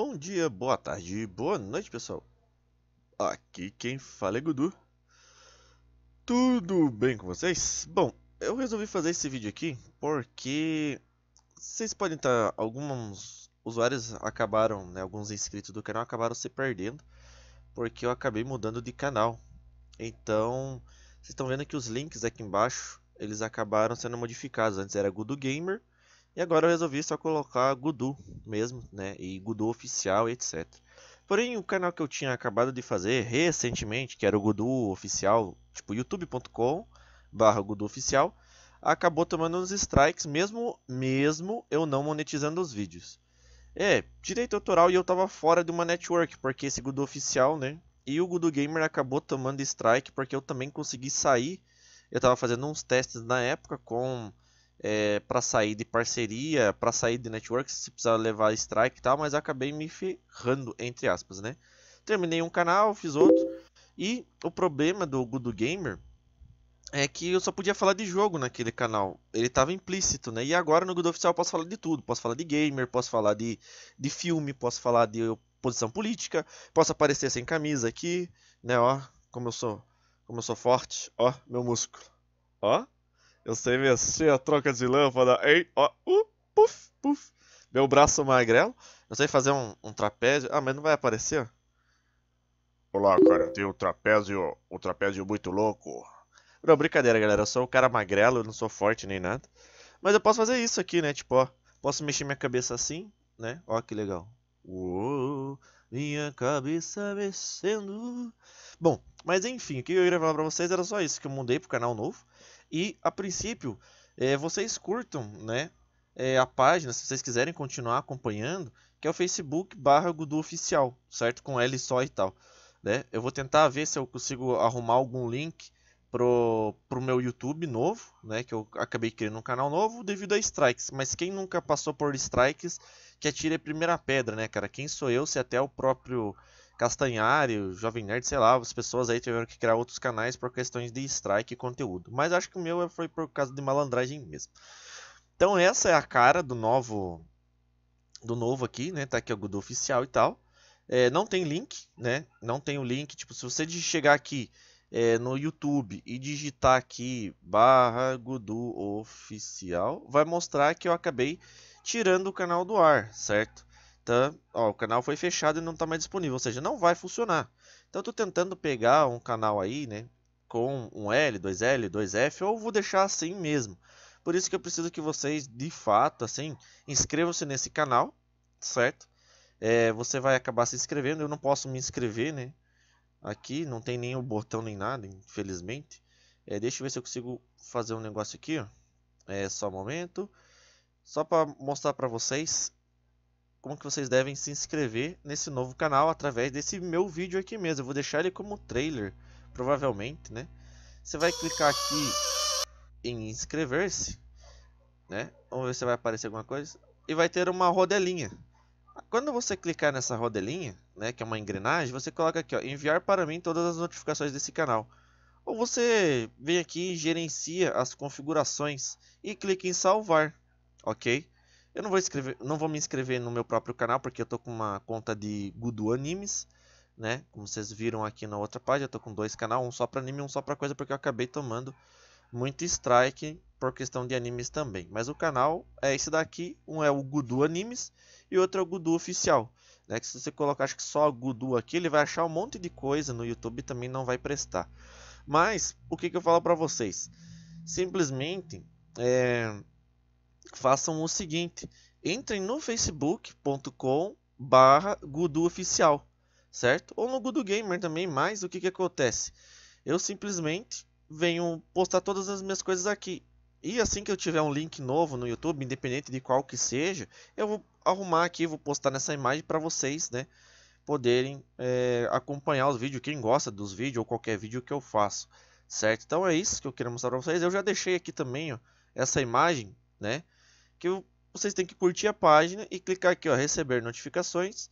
Bom dia, boa tarde, boa noite, pessoal. Aqui quem fala é Gudu. Tudo bem com vocês? Bom, eu resolvi fazer esse vídeo aqui porque vocês podem estar tá, alguns usuários acabaram, né, alguns inscritos do canal acabaram se perdendo porque eu acabei mudando de canal. Então, vocês estão vendo que os links aqui embaixo, eles acabaram sendo modificados. Antes era Gudu Gamer e agora eu resolvi só colocar Gudu mesmo, né? E Gudu oficial, etc. Porém, o canal que eu tinha acabado de fazer recentemente, que era o Gudu oficial, tipo youtube.com barra Gudu oficial, acabou tomando uns strikes, mesmo, mesmo eu não monetizando os vídeos. É, direito autoral e eu tava fora de uma network, porque esse Gudu oficial, né? E o Gudu Gamer acabou tomando strike porque eu também consegui sair. Eu tava fazendo uns testes na época com é, para sair de parceria, para sair de network, se precisar levar strike e tal, mas acabei me ferrando, entre aspas, né? Terminei um canal, fiz outro, e o problema do Good Gamer é que eu só podia falar de jogo naquele canal. Ele estava implícito, né? E agora no Good Oficial eu posso falar de tudo. Posso falar de gamer, posso falar de, de filme, posso falar de posição política, posso aparecer sem camisa aqui, né? Ó, como eu sou, como eu sou forte. Ó, meu músculo. Ó, eu sei mexer a troca de lâmpada, ei, ó, uh, puf, puf. Meu braço magrelo. Eu sei fazer um, um trapézio. Ah, mas não vai aparecer? Olá, cara, tem um trapézio, um trapézio muito louco. Não, brincadeira, galera. Eu sou um cara magrelo, eu não sou forte nem nada. Mas eu posso fazer isso aqui, né? Tipo, ó, posso mexer minha cabeça assim, né? Ó, que legal. Uou, minha cabeça mexendo. Bom, mas enfim, o que eu ia falar pra vocês era só isso, que eu mudei pro canal novo. E a princípio, é, vocês curtam né, é, a página, se vocês quiserem continuar acompanhando, que é o Facebook barra Gudu Oficial, certo? Com L só e tal. Né? Eu vou tentar ver se eu consigo arrumar algum link pro, pro meu YouTube novo, né? Que eu acabei criando um canal novo devido a strikes. Mas quem nunca passou por strikes, que atire a primeira pedra, né, cara? Quem sou eu se até o próprio Castanhari, o Jovem Nerd, sei lá, as pessoas aí tiveram que criar outros canais por questões de strike e conteúdo. Mas acho que o meu foi por causa de malandragem mesmo. Então essa é a cara do novo do novo aqui, né? Tá aqui o Godot oficial e tal. É, não tem link, né? Não tem o link. Tipo, se você chegar aqui é, no YouTube e digitar aqui barra Gudu oficial, vai mostrar que eu acabei tirando o canal do ar, certo? tá? Ó, o canal foi fechado e não está mais disponível, ou seja, não vai funcionar. Então eu tô tentando pegar um canal aí, né, com um L, 2L, 2F, ou vou deixar assim mesmo. Por isso que eu preciso que vocês, de fato, assim, inscrevam-se nesse canal, certo? É, você vai acabar se inscrevendo, eu não posso me inscrever, né? Aqui, não tem nenhum botão nem nada, infelizmente. É, deixa eu ver se eu consigo fazer um negócio aqui, ó. É só um momento. Só para mostrar para vocês como que vocês devem se inscrever nesse novo canal através desse meu vídeo aqui mesmo. Eu vou deixar ele como trailer, provavelmente, né? Você vai clicar aqui em inscrever-se, né? Vamos ver se vai aparecer alguma coisa. E vai ter uma rodelinha. Quando você clicar nessa rodelinha, né, que é uma engrenagem, você coloca aqui, ó, enviar para mim todas as notificações desse canal. Ou você vem aqui e gerencia as configurações e clica em salvar, ok? Eu não vou escrever, não vou me inscrever no meu próprio canal porque eu tô com uma conta de Gudu Animes, né? Como vocês viram aqui na outra página, eu tô com dois canais, um só para anime e um só para coisa porque eu acabei tomando muito strike por questão de animes também. Mas o canal é esse daqui, um é o Gudu Animes e outro é o Gudu Oficial. Né? Que se você colocar acho que só Gudu aqui, ele vai achar um monte de coisa no YouTube também não vai prestar. Mas o que, que eu falo para vocês? Simplesmente é, façam o seguinte: entrem no facebook.com barra Oficial, certo? Ou no Gudu Gamer também, mas o que, que acontece? Eu simplesmente venho postar todas as minhas coisas aqui. E assim que eu tiver um link novo no YouTube, independente de qual que seja, eu vou arrumar aqui, vou postar nessa imagem para vocês, né? Poderem é, acompanhar os vídeos, quem gosta dos vídeos ou qualquer vídeo que eu faço, certo? Então é isso que eu queria mostrar para vocês. Eu já deixei aqui também ó, essa imagem, né? que vocês têm que curtir a página e clicar aqui, ó, receber notificações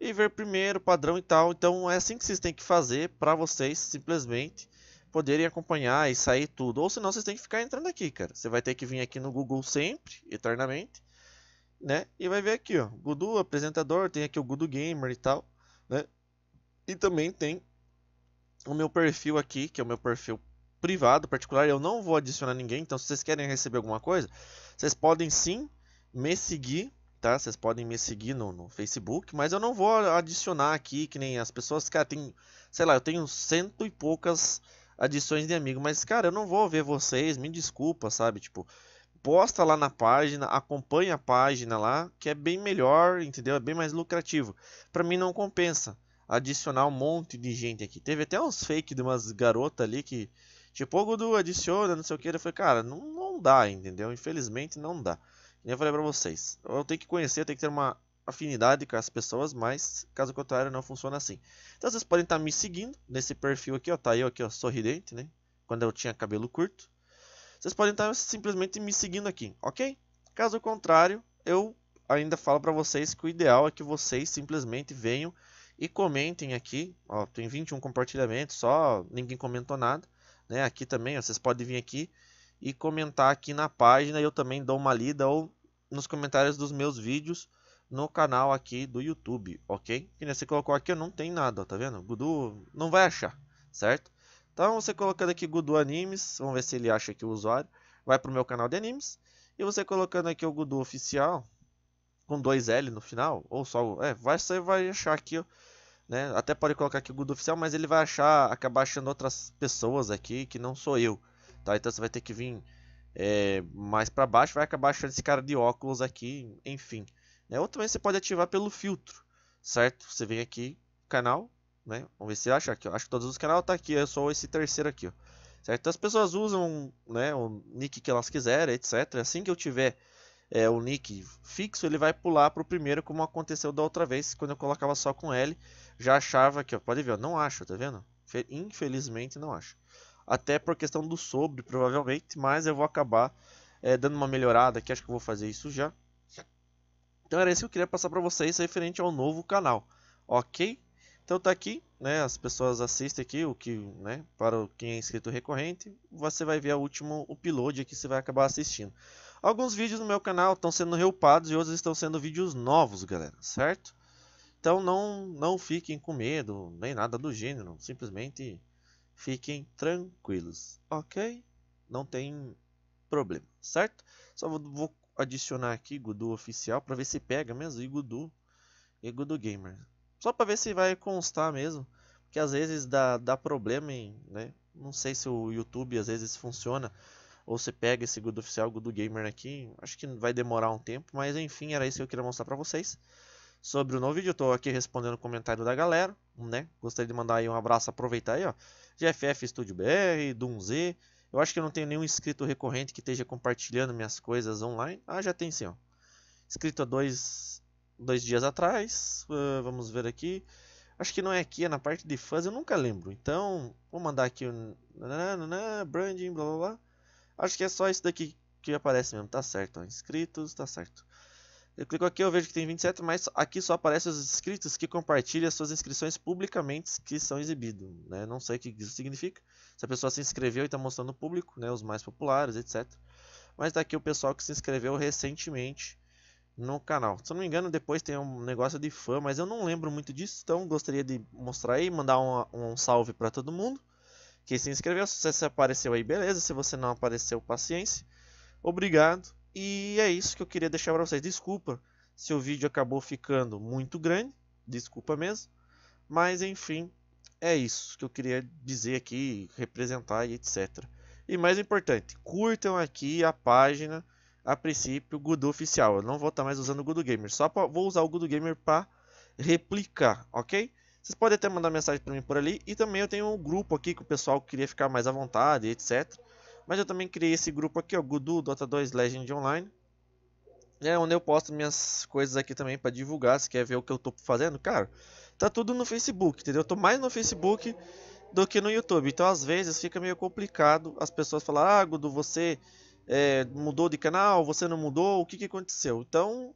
e ver primeiro padrão e tal. Então é assim que vocês têm que fazer para vocês simplesmente poderem acompanhar e sair tudo. Ou senão vocês têm que ficar entrando aqui, cara. Você vai ter que vir aqui no Google sempre, eternamente, né? E vai ver aqui, ó, Gudu apresentador, tem aqui o Gudu Gamer e tal, né? E também tem o meu perfil aqui, que é o meu perfil privado, particular. Eu não vou adicionar ninguém, então se vocês querem receber alguma coisa, vocês podem sim me seguir, tá? Vocês podem me seguir no, no, Facebook, mas eu não vou adicionar aqui, que nem as pessoas, que tem, sei lá, eu tenho cento e poucas adições de amigo, mas, cara, eu não vou ver vocês, me desculpa, sabe? Tipo, posta lá na página, acompanha a página lá, que é bem melhor, entendeu? É bem mais lucrativo. Para mim não compensa adicionar um monte de gente aqui. Teve até uns fake de umas garotas ali que Tipo, o Gudu adiciona, não sei o que. Eu falei, cara, não, não dá, entendeu? Infelizmente não dá. E eu falei pra vocês, eu tenho que conhecer, eu tenho que ter uma afinidade com as pessoas, mas caso contrário não funciona assim. Então vocês podem estar tá me seguindo nesse perfil aqui, ó, tá eu aqui, ó, sorridente, né? Quando eu tinha cabelo curto. Vocês podem estar tá simplesmente me seguindo aqui, ok? Caso contrário, eu ainda falo para vocês que o ideal é que vocês simplesmente venham e comentem aqui, ó, tem 21 compartilhamentos só, ninguém comentou nada. Né? Aqui também, vocês podem vir aqui e comentar aqui na página. Eu também dou uma lida ou nos comentários dos meus vídeos no canal aqui do YouTube, ok? Que nem você colocou aqui, não tem nada, tá vendo? Gudu não vai achar, certo? Então você colocando aqui Gudu Animes, vamos ver se ele acha aqui o usuário. Vai para o meu canal de animes. E você colocando aqui o Gudu Oficial, com dois L no final, ou só... É, vai, você vai achar aqui ó, né? Até pode colocar aqui o Gudo Oficial, mas ele vai achar, acabar achando outras pessoas aqui que não sou eu, tá? Então você vai ter que vir é, mais para baixo, vai acabar achando esse cara de óculos aqui, enfim. Né? Ou também você pode ativar pelo filtro, certo? Você vem aqui, canal, né? Vamos ver se acha aqui, ó. Acho que todos os canais tá aqui, é só esse terceiro aqui, ó. Certo? Então as pessoas usam né, o nick que elas quiserem, etc. Assim que eu tiver é, o nick fixo, ele vai pular para o primeiro, como aconteceu da outra vez, quando eu colocava só com L já achava que, ó, pode ver, eu não acho, tá vendo? Infelizmente não acho. Até por questão do sobre, provavelmente, mas eu vou acabar é, dando uma melhorada aqui, acho que vou fazer isso já. Então era isso que eu queria passar para vocês referente ao novo canal, ok? Então tá aqui, né, as pessoas assistem aqui, o que, né, para quem é inscrito recorrente, você vai ver o último upload aqui, você vai acabar assistindo. Alguns vídeos no meu canal estão sendo reupados e outros estão sendo vídeos novos, galera, certo? Então não, não fiquem com medo, nem nada do gênero, simplesmente fiquem tranquilos, ok? Não tem problema, certo? Só vou, vou adicionar aqui Gudu oficial para ver se pega mesmo e Gudu e Gudu Gamer. Só para ver se vai constar mesmo, porque às vezes dá, dá problema em, né? Não sei se o YouTube às vezes funciona ou você pega esse Gudu oficial, Gudu Gamer aqui. Acho que vai demorar um tempo, mas enfim, era isso que eu queria mostrar para vocês sobre o novo vídeo. Eu aqui respondendo o comentário da galera, né? Gostaria de mandar aí um abraço, aproveitar aí, ó. GFF Studio BR, Dunz. Eu acho que não tenho nenhum inscrito recorrente que esteja compartilhando minhas coisas online. Ah, já tem sim, ó. Inscrito há dois, dois dias atrás. Uh, vamos ver aqui. Acho que não é aqui, é na parte de fãs, eu nunca lembro. Então, vou mandar aqui um... Branding, blá blá blá. Acho que é só isso daqui que aparece mesmo, tá certo. Ó. Inscritos, tá certo. Eu clico aqui, eu vejo que tem 27, mas aqui só aparecem os inscritos que compartilham suas inscrições publicamente que são exibidos. Né? Não sei o que isso significa. Se a pessoa se inscreveu e está mostrando o público, né? os mais populares, etc. Mas daqui tá o pessoal que se inscreveu recentemente no canal. Se eu não me engano, depois tem um negócio de fã, mas eu não lembro muito disso. Então gostaria de mostrar aí, mandar um, um salve para todo mundo que se inscreveu. Se você apareceu aí, beleza. Se você não apareceu, paciência. Obrigado. E é isso que eu queria deixar para vocês. Desculpa se o vídeo acabou ficando muito grande, desculpa mesmo. Mas enfim, é isso que eu queria dizer aqui, representar e etc. E mais importante, curtam aqui a página, a princípio, Gudu Oficial. Eu não vou estar tá mais usando o Gudu Gamer, só pra, vou usar o Gudu Gamer para replicar, ok? Vocês podem até mandar mensagem para mim por ali. E também eu tenho um grupo aqui que o pessoal queria ficar mais à vontade, etc. Mas eu também criei esse grupo aqui, ó, Gudu Dota 2 Legend Online. É onde eu posto minhas coisas aqui também para divulgar, se quer ver o que eu tô fazendo, cara. Tá tudo no Facebook, entendeu? Eu tô mais no Facebook do que no YouTube. Então às vezes fica meio complicado as pessoas falarem, ah, Gudu, você é, mudou de canal, você não mudou, o que, que aconteceu? Então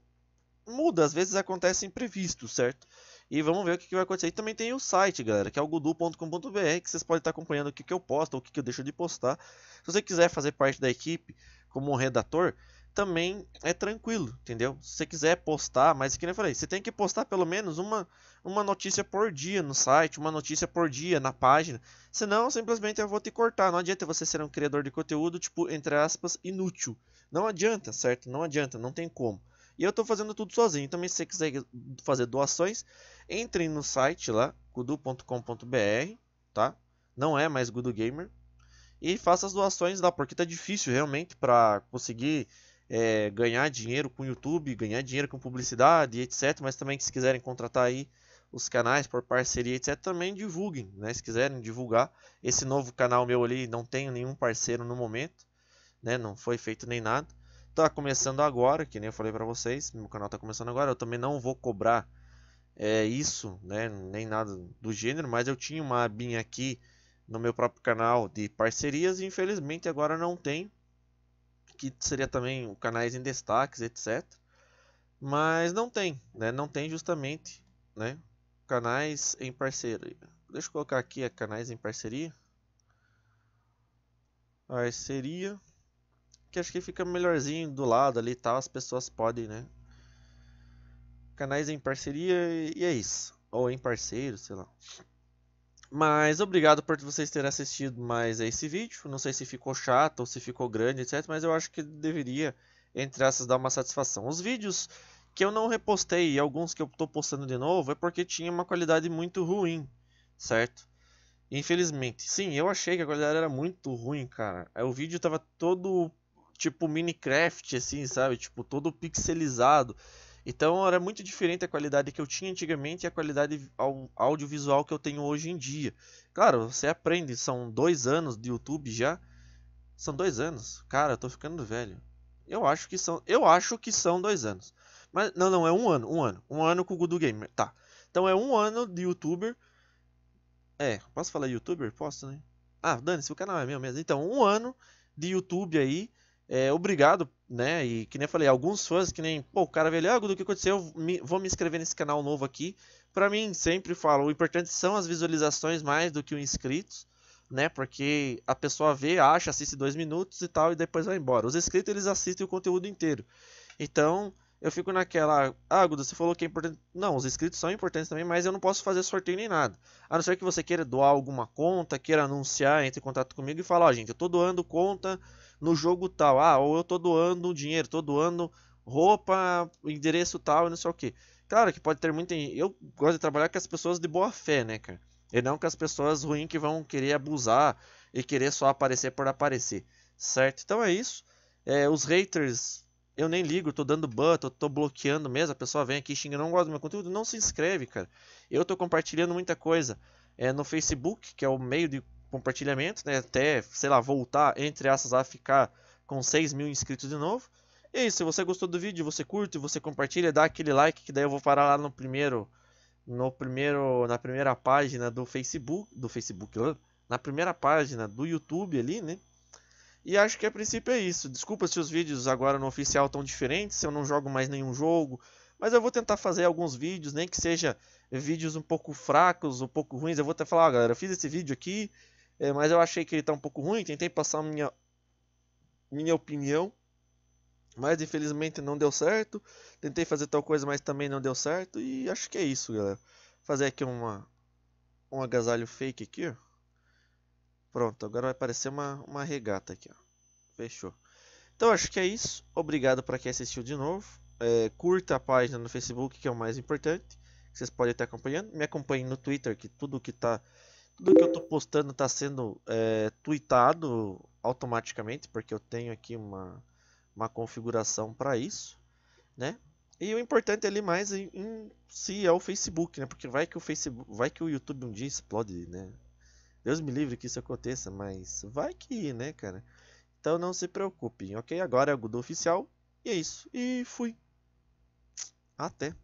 muda, às vezes acontece imprevisto, certo? E vamos ver o que, que vai acontecer. E também tem o site, galera, que é o gudu.com.br, que vocês podem estar tá acompanhando o que, que eu posto, o que, que eu deixo de postar. Se você quiser fazer parte da equipe como um redator, também é tranquilo, entendeu? Se você quiser postar, mas que nem eu falei, você tem que postar pelo menos uma, uma notícia por dia no site, uma notícia por dia na página. Senão, simplesmente eu vou te cortar. Não adianta você ser um criador de conteúdo, tipo, entre aspas, inútil. Não adianta, certo? Não adianta, não tem como. E eu estou fazendo tudo sozinho. Também então, se você quiser fazer doações, entre no site lá, gudu.com.br, tá? Não é mais Gudu Gamer. E faça as doações lá, porque tá difícil realmente para conseguir é, ganhar dinheiro com o YouTube, ganhar dinheiro com publicidade, etc. Mas também se quiserem contratar aí os canais por parceria, etc. Também divulguem, né? Se quiserem divulgar. Esse novo canal meu ali, não tenho nenhum parceiro no momento, né? Não foi feito nem nada. Tá começando agora, que nem eu falei para vocês, meu canal tá começando agora, eu também não vou cobrar é, isso, né, nem nada do gênero, mas eu tinha uma abinha aqui no meu próprio canal de parcerias e infelizmente agora não tem, que seria também canais em destaques, etc. Mas não tem, né, não tem justamente, né, canais em parceria. Deixa eu colocar aqui a é, canais em parceria. Parceria que acho que fica melhorzinho do lado ali e tá? tal, as pessoas podem, né? Canais em parceria e é isso. Ou em parceiro, sei lá. Mas obrigado por vocês terem assistido mais a esse vídeo. Não sei se ficou chato ou se ficou grande, etc. Mas eu acho que deveria, entre essas, dar uma satisfação. Os vídeos que eu não repostei e alguns que eu estou postando de novo é porque tinha uma qualidade muito ruim, certo? Infelizmente. Sim, eu achei que a qualidade era muito ruim, cara. O vídeo estava todo tipo Minecraft, assim, sabe? Tipo, todo pixelizado. Então era muito diferente a qualidade que eu tinha antigamente e a qualidade audiovisual que eu tenho hoje em dia. Claro, você aprende, são dois anos de YouTube já. São dois anos. Cara, eu tô ficando velho. Eu acho que são. Eu acho que são dois anos. Mas. Não, não, é um ano. Um ano. Um ano com o Gudu Gamer. Tá. Então é um ano de youtuber. É, posso falar youtuber? Posso, né? Ah, dane-se, o canal é meu mesmo. Então, um ano de YouTube aí é, obrigado, né? E que nem eu falei, alguns fãs que nem, pô, o cara velho, ah, do que aconteceu, me, vou me inscrever nesse canal novo aqui. Para mim, sempre falo, o importante são as visualizações mais do que os inscritos, né? Porque a pessoa vê, acha, assiste dois minutos e tal, e depois vai embora. Os inscritos, eles assistem o conteúdo inteiro. Então, eu fico naquela, ah, Guda, você falou que é importante. Não, os inscritos são importantes também, mas eu não posso fazer sorteio nem nada. A não ser que você queira doar alguma conta, queira anunciar, entre em contato comigo e falar, ó, oh, gente, eu tô doando conta no jogo tal. Ah, ou eu tô doando dinheiro, tô doando roupa, endereço tal, não sei o que. Claro que pode ter muita Eu gosto de trabalhar com as pessoas de boa fé, né, cara? E não com as pessoas ruins que vão querer abusar e querer só aparecer por aparecer, certo? Então é isso. É, os haters, eu nem ligo, tô dando ban, tô, tô, bloqueando mesmo. A pessoa vem aqui xinga, não gosta do meu conteúdo, não se inscreve, cara. Eu tô compartilhando muita coisa. É, no Facebook, que é o meio de compartilhamento, né? Até, sei lá, voltar, entre asas a ficar com 6 mil inscritos de novo. E é se você gostou do vídeo, você curte, você compartilha, dá aquele like, que daí eu vou parar lá no primeiro, no primeiro, na primeira página do Facebook, do Facebook, né? na primeira página do YouTube ali, né? E acho que a princípio é isso. Desculpa se os vídeos agora no oficial estão diferentes, se eu não jogo mais nenhum jogo, mas eu vou tentar fazer alguns vídeos, nem que seja vídeos um pouco fracos, um pouco ruins. Eu vou até falar, galera, eu fiz esse vídeo aqui, é, mas eu achei que ele está um pouco ruim, tentei passar minha, minha opinião. Mas infelizmente não deu certo. Tentei fazer tal coisa, mas também não deu certo. E acho que é isso, galera. Vou fazer aqui uma, um agasalho fake aqui, Pronto, agora vai aparecer uma, uma regata aqui, ó. Fechou. Então acho que é isso. Obrigado para quem assistiu de novo. É, curta a página no Facebook, que é o mais importante. Que vocês podem estar acompanhando. Me acompanhe no Twitter, que tudo que está tudo que eu estou postando está sendo é, tweetado automaticamente, porque eu tenho aqui uma, uma configuração para isso, né? E o importante ali mais em, em, é o Facebook, né? Porque vai que o Facebook, vai que o YouTube um dia explode, né? Deus me livre que isso aconteça, mas vai que, né, cara? Então não se preocupem, ok? Agora é o Gudo oficial e é isso. E fui. Até.